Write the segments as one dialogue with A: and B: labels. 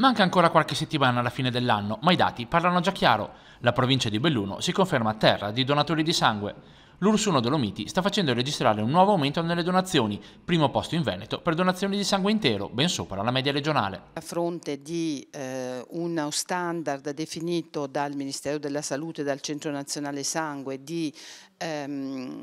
A: Manca ancora qualche settimana alla fine dell'anno, ma i dati parlano già chiaro. La provincia di Belluno si conferma terra di donatori di sangue. L'Ursuno Dolomiti sta facendo registrare un nuovo aumento nelle donazioni, primo posto in Veneto per donazioni di sangue intero, ben sopra la media regionale.
B: A fronte di eh, uno standard definito dal Ministero della Salute e dal Centro Nazionale Sangue di ehm,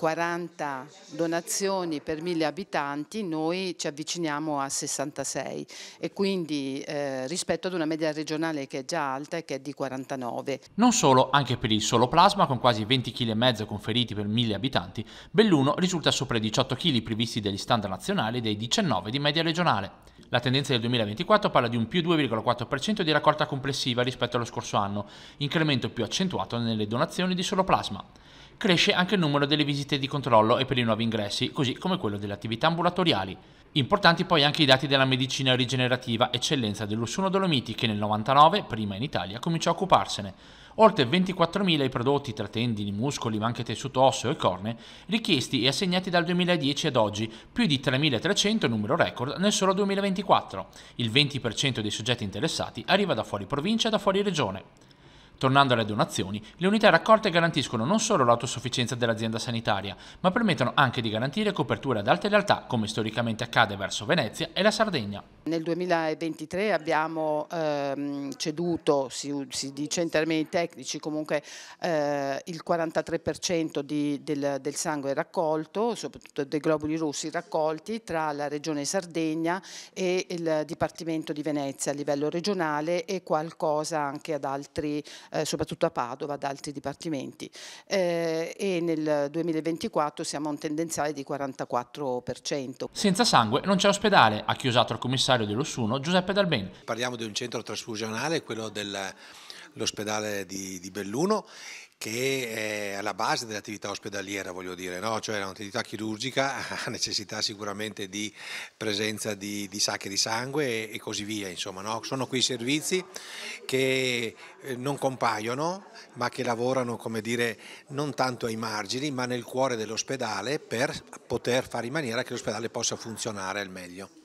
B: 40 donazioni per 1000 abitanti, noi ci avviciniamo a 66 e quindi eh, rispetto ad una media regionale che è già alta e che è di 49.
A: Non solo, anche per il solo plasma, con quasi 20,5 kg conferiti per 1000 abitanti, Belluno risulta sopra i 18 kg previsti dagli standard nazionali e dei 19 di media regionale. La tendenza del 2024 parla di un più 2,4% di raccolta complessiva rispetto allo scorso anno, incremento più accentuato nelle donazioni di solo plasma. Cresce anche il numero delle visite di controllo e per i nuovi ingressi, così come quello delle attività ambulatoriali. Importanti poi anche i dati della medicina rigenerativa, eccellenza dell'Ussuno Dolomiti, che nel 99, prima in Italia, cominciò a occuparsene oltre 24.000 i prodotti tra tendini, muscoli, ma anche tessuto osseo e corne, richiesti e assegnati dal 2010 ad oggi, più di 3.300 numero record nel solo 2024. Il 20% dei soggetti interessati arriva da fuori provincia e da fuori regione. Tornando alle donazioni, le unità raccolte garantiscono non solo l'autosufficienza dell'azienda sanitaria, ma permettono anche di garantire coperture ad alte realtà, come storicamente accade verso Venezia e la Sardegna.
B: Nel 2023 abbiamo ehm, ceduto, si, si, dice in termini tecnici, comunque eh, il 43% di, del, del, sangue raccolto, soprattutto dei globuli rossi raccolti tra la regione Sardegna e il Dipartimento di Venezia a livello regionale e qualcosa anche ad altri, eh, soprattutto a Padova, ad altri dipartimenti. Eh, e nel 2024 siamo a un tendenziale di 44%.
A: Senza sangue non c'è ospedale, ha chiusato il commissario commissario dell'Ossuno, Giuseppe Dalbeni.
C: Parliamo di un centro trasfusionale, quello dell'ospedale di, di Belluno, che è alla base dell'attività ospedaliera, voglio dire, no? cioè un'attività chirurgica ha necessità sicuramente di presenza di, di sacche di sangue e, e così via, insomma, no? sono quei servizi che eh, non compaiono ma che lavorano, come dire, non tanto ai margini ma nel cuore dell'ospedale per poter fare in maniera che l'ospedale possa funzionare al meglio.